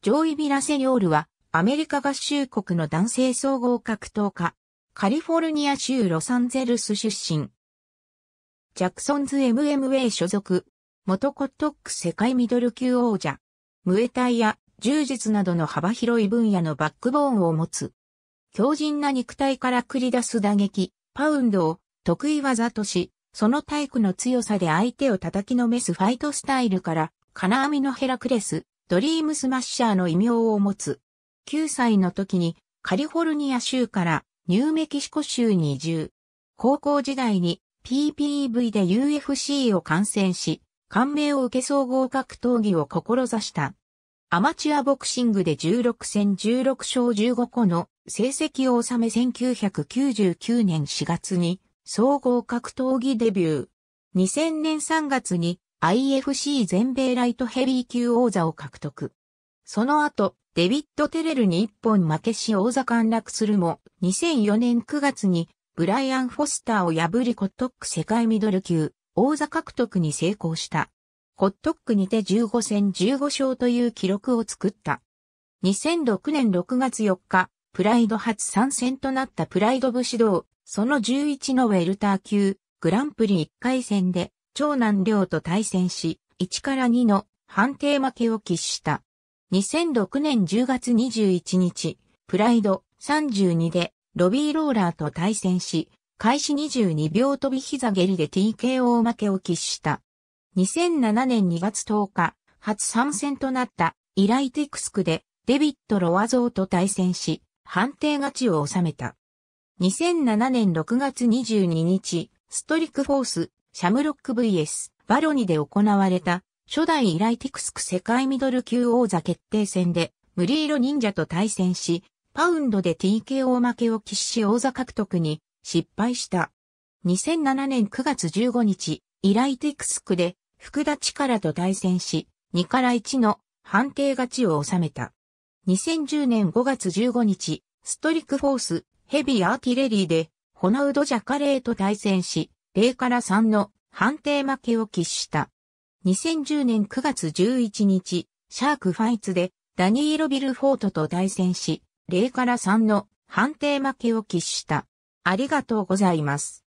ジョイ・ビラセニョールは、アメリカ合衆国の男性総合格闘家、カリフォルニア州ロサンゼルス出身。ジャクソンズ MMA 所属、元コットック世界ミドル級王者、ムエタイや柔術などの幅広い分野のバックボーンを持つ。強靭な肉体から繰り出す打撃、パウンドを得意技とし、その体育の強さで相手を叩きのめすファイトスタイルから、金網のヘラクレス、ドリームスマッシャーの異名を持つ。9歳の時にカリフォルニア州からニューメキシコ州に移住。高校時代に PPV で UFC を観戦し、感銘を受け総合格闘技を志した。アマチュアボクシングで16戦16勝15個の成績を収め1999年4月に総合格闘技デビュー。2000年3月に IFC 全米ライトヘビー級王座を獲得。その後、デビッド・テレルに一本負けし王座陥落するも、2004年9月にブライアン・フォスターを破りコットック世界ミドル級王座獲得に成功した。コットックにて15戦15勝という記録を作った。2006年6月4日、プライド初参戦となったプライド武士道、その11のウェルター級、グランプリ1回戦で、長男亮と対戦し、1から2の判定負けを喫した。2006年10月21日、プライド32でロビーローラーと対戦し、開始22秒飛び膝蹴りで TKO 負けを喫した。2007年2月10日、初参戦となったイライテクスクでデビット・ロワゾーと対戦し、判定勝ちを収めた。2007年6月22日、ストリックフォースシャムロック VS バロニで行われた初代イライティクスク世界ミドル級王座決定戦でムリーロ忍者と対戦し、パウンドで TKO 負けを喫し王座獲得に失敗した。2007年9月15日、イライティクスクで福田力と対戦し、2から1の判定勝ちを収めた。2010年5月15日、ストリックフォースヘビーアーティレリーでホナウド・ジャカレーと対戦し、0から3の判定負けを喫した。2010年9月11日、シャークファイツでダニーロ・ビルフォートと対戦し、0から3の判定負けを喫した。ありがとうございます。